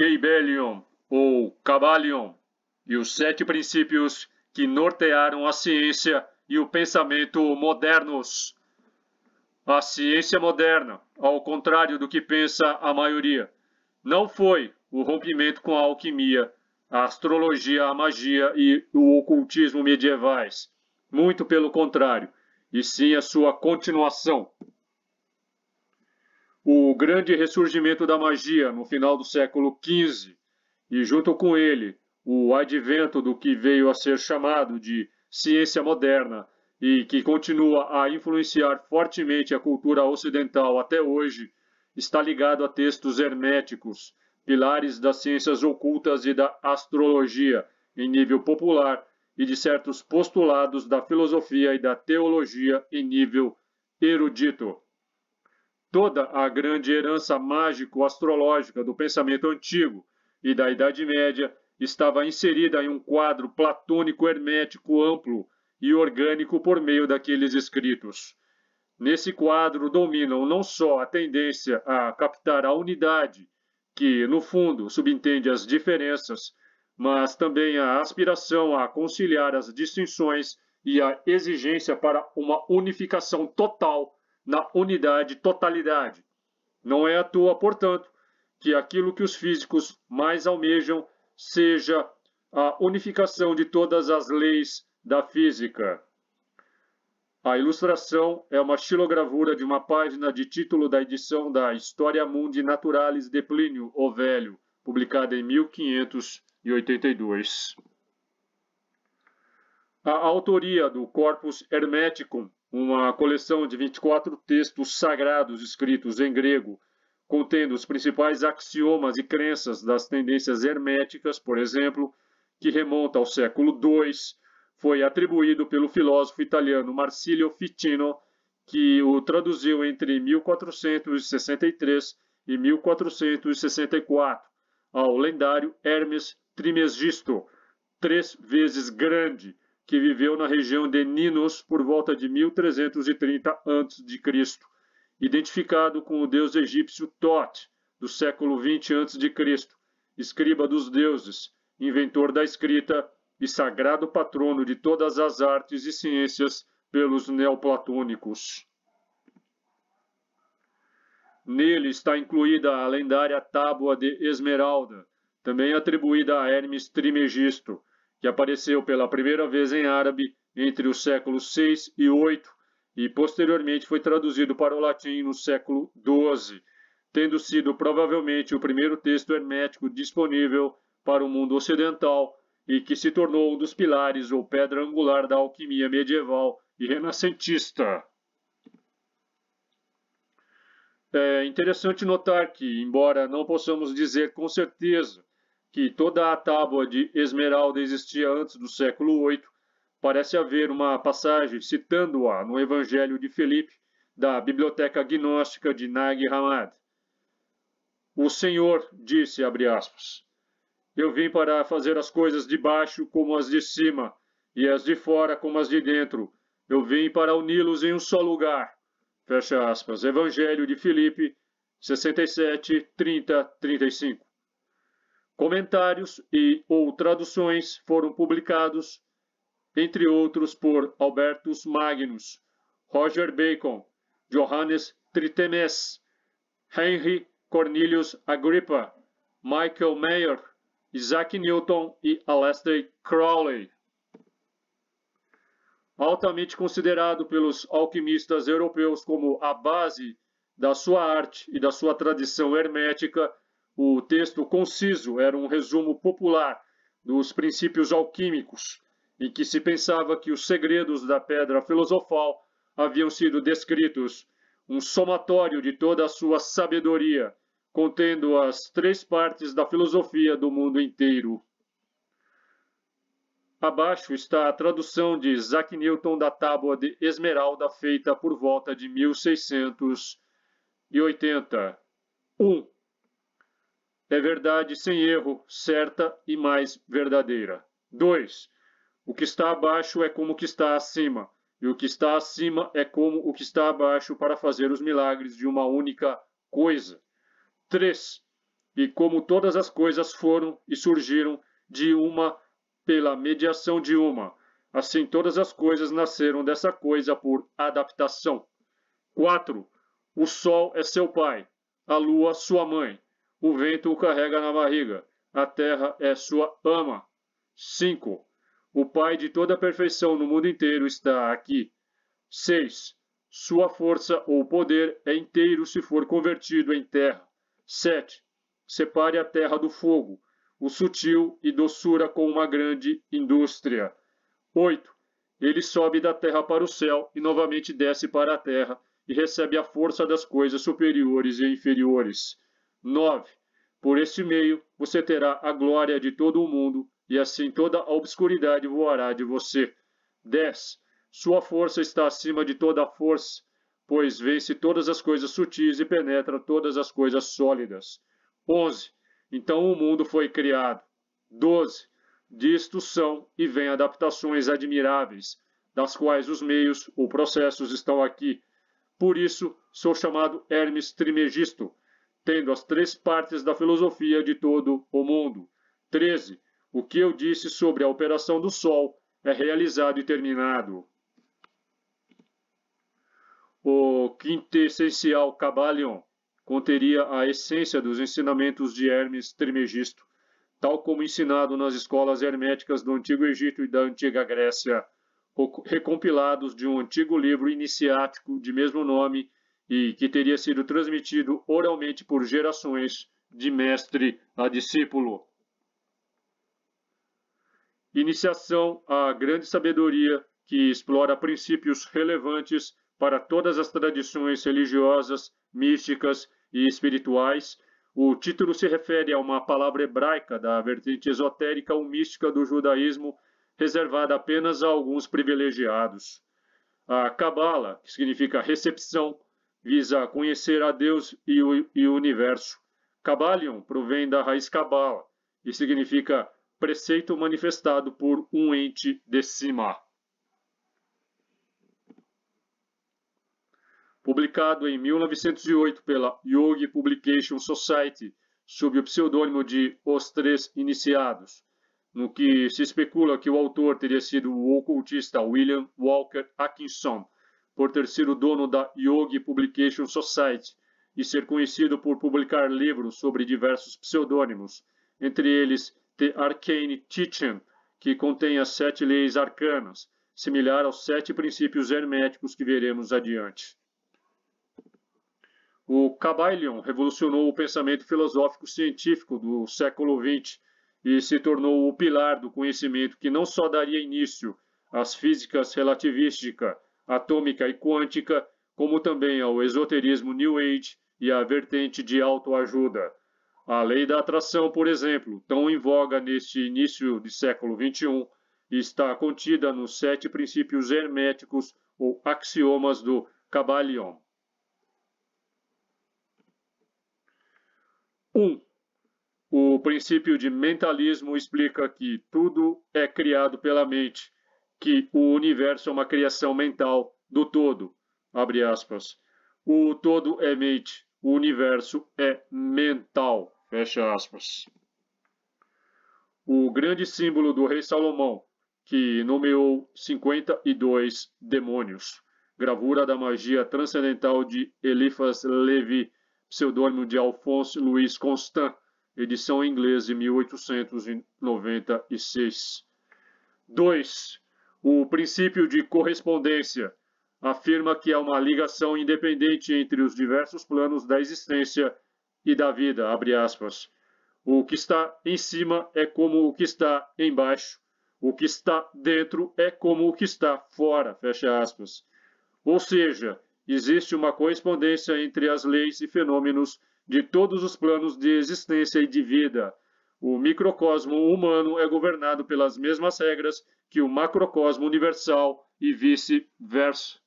Keibelion ou Cabalion e os sete princípios que nortearam a ciência e o pensamento modernos. A ciência moderna, ao contrário do que pensa a maioria, não foi o rompimento com a alquimia, a astrologia, a magia e o ocultismo medievais. Muito pelo contrário, e sim a sua continuação o grande ressurgimento da magia no final do século XV e, junto com ele, o advento do que veio a ser chamado de ciência moderna e que continua a influenciar fortemente a cultura ocidental até hoje, está ligado a textos herméticos, pilares das ciências ocultas e da astrologia em nível popular e de certos postulados da filosofia e da teologia em nível erudito toda a grande herança mágico-astrológica do pensamento antigo e da Idade Média estava inserida em um quadro platônico hermético amplo e orgânico por meio daqueles escritos. Nesse quadro dominam não só a tendência a captar a unidade, que, no fundo, subentende as diferenças, mas também a aspiração a conciliar as distinções e a exigência para uma unificação total na unidade totalidade. Não é à toa, portanto, que aquilo que os físicos mais almejam seja a unificação de todas as leis da física. A ilustração é uma xilogravura de uma página de título da edição da Historia Mundi Naturalis de Plínio o Velho, publicada em 1582. A autoria do Corpus Hermeticum uma coleção de 24 textos sagrados escritos em grego, contendo os principais axiomas e crenças das tendências herméticas, por exemplo, que remonta ao século II, foi atribuído pelo filósofo italiano Marsilio Ficino, que o traduziu entre 1463 e 1464, ao lendário Hermes Trismegisto, três vezes grande, que viveu na região de Ninos por volta de 1330 a.C., identificado com o deus egípcio Thoth, do século 20 a.C., escriba dos deuses, inventor da escrita e sagrado patrono de todas as artes e ciências pelos neoplatônicos. Nele está incluída a lendária Tábua de Esmeralda, também atribuída a Hermes Trimegisto, que apareceu pela primeira vez em árabe entre os séculos 6 VI e 8 e posteriormente foi traduzido para o latim no século 12, tendo sido provavelmente o primeiro texto hermético disponível para o mundo ocidental e que se tornou um dos pilares ou pedra angular da alquimia medieval e renascentista. É interessante notar que, embora não possamos dizer com certeza que toda a tábua de esmeralda existia antes do século VIII, parece haver uma passagem citando-a no Evangelho de Felipe, da Biblioteca Gnóstica de Nag Hammad. O Senhor disse, abre aspas, Eu vim para fazer as coisas de baixo como as de cima, e as de fora como as de dentro. Eu vim para uni-los em um só lugar. Fecha aspas. Evangelho de Filipe, 67, 30, 35. Comentários e ou traduções foram publicados, entre outros, por Albertus Magnus, Roger Bacon, Johannes Tritemes, Henry Cornelius Agrippa, Michael Mayer, Isaac Newton e Aleister Crowley. Altamente considerado pelos alquimistas europeus como a base da sua arte e da sua tradição hermética, o texto conciso era um resumo popular dos princípios alquímicos, em que se pensava que os segredos da pedra filosofal haviam sido descritos, um somatório de toda a sua sabedoria, contendo as três partes da filosofia do mundo inteiro. Abaixo está a tradução de Isaac Newton da Tábua de Esmeralda feita por volta de 1680. 1. Um, é verdade sem erro, certa e mais verdadeira. 2. O que está abaixo é como o que está acima, e o que está acima é como o que está abaixo para fazer os milagres de uma única coisa. 3. E como todas as coisas foram e surgiram de uma pela mediação de uma, assim todas as coisas nasceram dessa coisa por adaptação. 4. O sol é seu pai, a lua sua mãe, o vento o carrega na barriga, a terra é sua ama. 5. O Pai de toda a perfeição no mundo inteiro está aqui. 6. Sua força ou poder é inteiro se for convertido em terra. 7. Separe a terra do fogo, o sutil e doçura com uma grande indústria. 8. Ele sobe da terra para o céu e novamente desce para a terra e recebe a força das coisas superiores e inferiores. 9. Por este meio você terá a glória de todo o mundo, e assim toda a obscuridade voará de você. 10. Sua força está acima de toda a força, pois vence todas as coisas sutis e penetra todas as coisas sólidas. 11. Então o mundo foi criado. 12. Disto são e vêm adaptações admiráveis, das quais os meios ou processos estão aqui. Por isso, sou chamado Hermes Trimegisto, tendo as três partes da filosofia de todo o mundo. 13. O que eu disse sobre a operação do Sol é realizado e terminado. O quintessencial Cabalion conteria a essência dos ensinamentos de Hermes Trimegisto, tal como ensinado nas escolas herméticas do Antigo Egito e da Antiga Grécia, recompilados de um antigo livro iniciático de mesmo nome e que teria sido transmitido oralmente por gerações de mestre a discípulo. Iniciação à grande sabedoria que explora princípios relevantes para todas as tradições religiosas, místicas e espirituais. O título se refere a uma palavra hebraica da vertente esotérica ou mística do judaísmo, reservada apenas a alguns privilegiados. A Kabbalah, que significa recepção, visa conhecer a Deus e o, e o universo. Cabalion provém da raiz cabala e significa preceito manifestado por um ente de cima. Publicado em 1908 pela Yogi Publication Society, sob o pseudônimo de Os Três Iniciados, no que se especula que o autor teria sido o ocultista William Walker Atkinson, por ter sido dono da Yogi Publication Society e ser conhecido por publicar livros sobre diversos pseudônimos, entre eles The Arcane Teaching, que contém as sete leis arcanas, similar aos sete princípios herméticos que veremos adiante. O Kabbalion revolucionou o pensamento filosófico científico do século XX e se tornou o pilar do conhecimento que não só daria início às físicas relativística, atômica e quântica, como também ao esoterismo New Age e à vertente de autoajuda. A lei da atração, por exemplo, tão em voga neste início de século XXI, está contida nos sete princípios herméticos ou axiomas do Kabbalion. 1. Um, o princípio de mentalismo explica que tudo é criado pela mente que o universo é uma criação mental do todo, abre aspas. O todo é mente, o universo é mental, fecha aspas. O grande símbolo do rei Salomão, que nomeou 52 demônios, gravura da magia transcendental de Eliphas Levi, pseudônimo de Alphonse Luiz Constant, edição inglesa de 1896. 2. O princípio de correspondência afirma que há uma ligação independente entre os diversos planos da existência e da vida, O que está em cima é como o que está embaixo. O que está dentro é como o que está fora, Ou seja, existe uma correspondência entre as leis e fenômenos de todos os planos de existência e de vida. O microcosmo humano é governado pelas mesmas regras que o macrocosmo universal e vice-versa.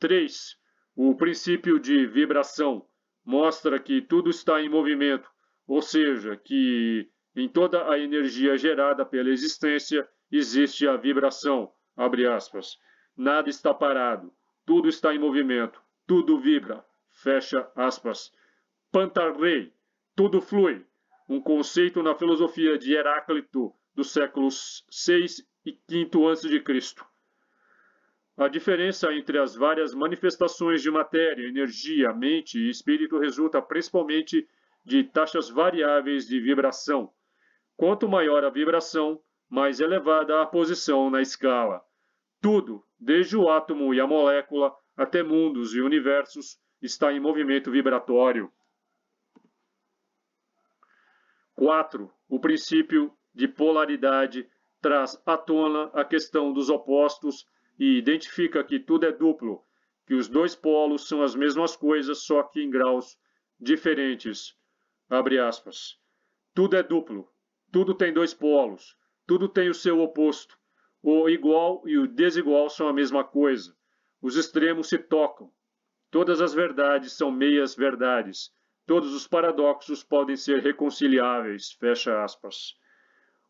3. O princípio de vibração mostra que tudo está em movimento, ou seja, que em toda a energia gerada pela existência existe a vibração, abre aspas. Nada está parado, tudo está em movimento, tudo vibra, fecha aspas. Pantarrei, tudo flui, um conceito na filosofia de Heráclito, dos séculos 6 e 5 a.C. A diferença entre as várias manifestações de matéria, energia, mente e espírito resulta principalmente de taxas variáveis de vibração. Quanto maior a vibração, mais elevada a posição na escala. Tudo, desde o átomo e a molécula até mundos e universos, está em movimento vibratório. 4. O princípio de polaridade traz à tona a questão dos opostos e identifica que tudo é duplo, que os dois polos são as mesmas coisas, só que em graus diferentes. Abre aspas. Tudo é duplo, tudo tem dois polos, tudo tem o seu oposto. O igual e o desigual são a mesma coisa. Os extremos se tocam. Todas as verdades são meias verdades. Todos os paradoxos podem ser reconciliáveis. Fecha aspas.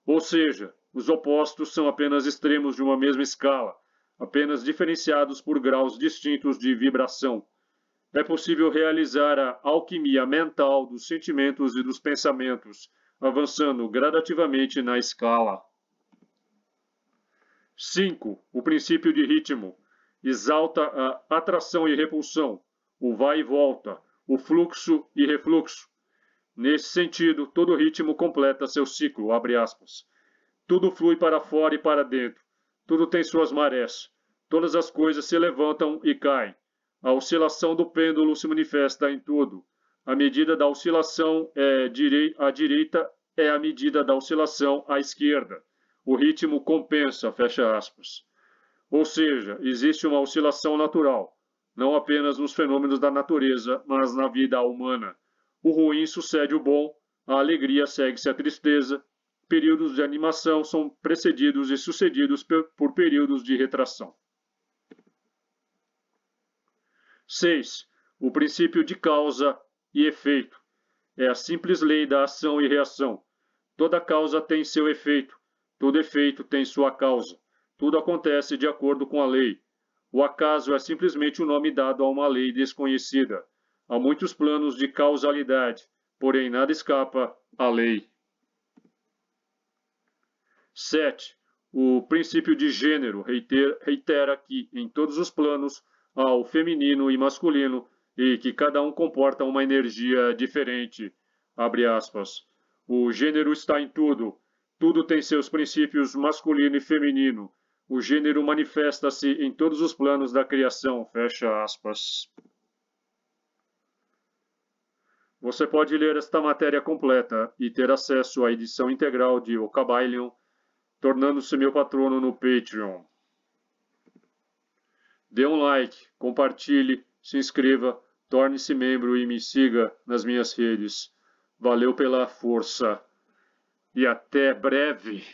Ou seja, os opostos são apenas extremos de uma mesma escala, apenas diferenciados por graus distintos de vibração. É possível realizar a alquimia mental dos sentimentos e dos pensamentos, avançando gradativamente na escala. 5. O princípio de ritmo exalta a atração e repulsão, o vai e volta, o fluxo e refluxo, Nesse sentido, todo ritmo completa seu ciclo, Tudo flui para fora e para dentro. Tudo tem suas marés. Todas as coisas se levantam e caem. A oscilação do pêndulo se manifesta em tudo. A medida da oscilação é direi à direita é a medida da oscilação à esquerda. O ritmo compensa, fecha aspas. Ou seja, existe uma oscilação natural, não apenas nos fenômenos da natureza, mas na vida humana. O ruim sucede o bom, a alegria segue-se à tristeza. Períodos de animação são precedidos e sucedidos por períodos de retração. 6. O princípio de causa e efeito. É a simples lei da ação e reação. Toda causa tem seu efeito, todo efeito tem sua causa. Tudo acontece de acordo com a lei. O acaso é simplesmente o nome dado a uma lei desconhecida. Há muitos planos de causalidade, porém nada escapa à lei. 7. O princípio de gênero reitera que, em todos os planos, há o feminino e masculino e que cada um comporta uma energia diferente. O gênero está em tudo. Tudo tem seus princípios masculino e feminino. O gênero manifesta-se em todos os planos da criação. Fecha aspas. Você pode ler esta matéria completa e ter acesso à edição integral de O Cabailion, tornando-se meu patrono no Patreon. Dê um like, compartilhe, se inscreva, torne-se membro e me siga nas minhas redes. Valeu pela força e até breve!